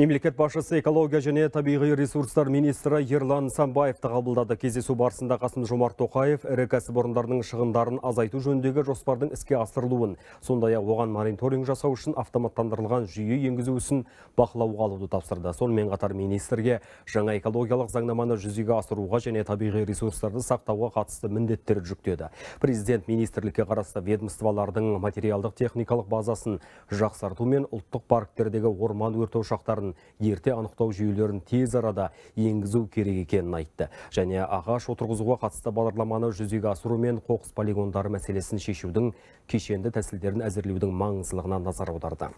Мемлекет басшысы экология және табиғи ресурстар министрі Ерлан Самбаевты қабылдады. Кездесу барысында Қасым Жомарт Тоқаев ірі кәсіпорындардың шығындарын азайту жөніндегі жоспардың іске асырылуын, сондай-ақ оған мониторинг жасау үшін автоматтандырылған жүйе енгізу ісін бақылауға алуды тапсырды. Сонымен қатар министрге жаңа экологиялық заңнаманы жүзеге асыруға және табиғи ресурстарды сақтауға қатысты міндеттер жүктеді. Президент министрлікке қарасты ведомстволардың материалдық техникалық базасын жақсарту мен ұлттық парктердегі орман өрті ошақтарын ерте анықтау жүйелерін тез арада енгізу керек екенін айтты және ағаш отырғызуға қатысты бағдарламаны жүзеге асыру мен қоқыс полигондары мәселесін шешудің кешенді тәсілдерін әзірлеудің маңыздылығына назар аударды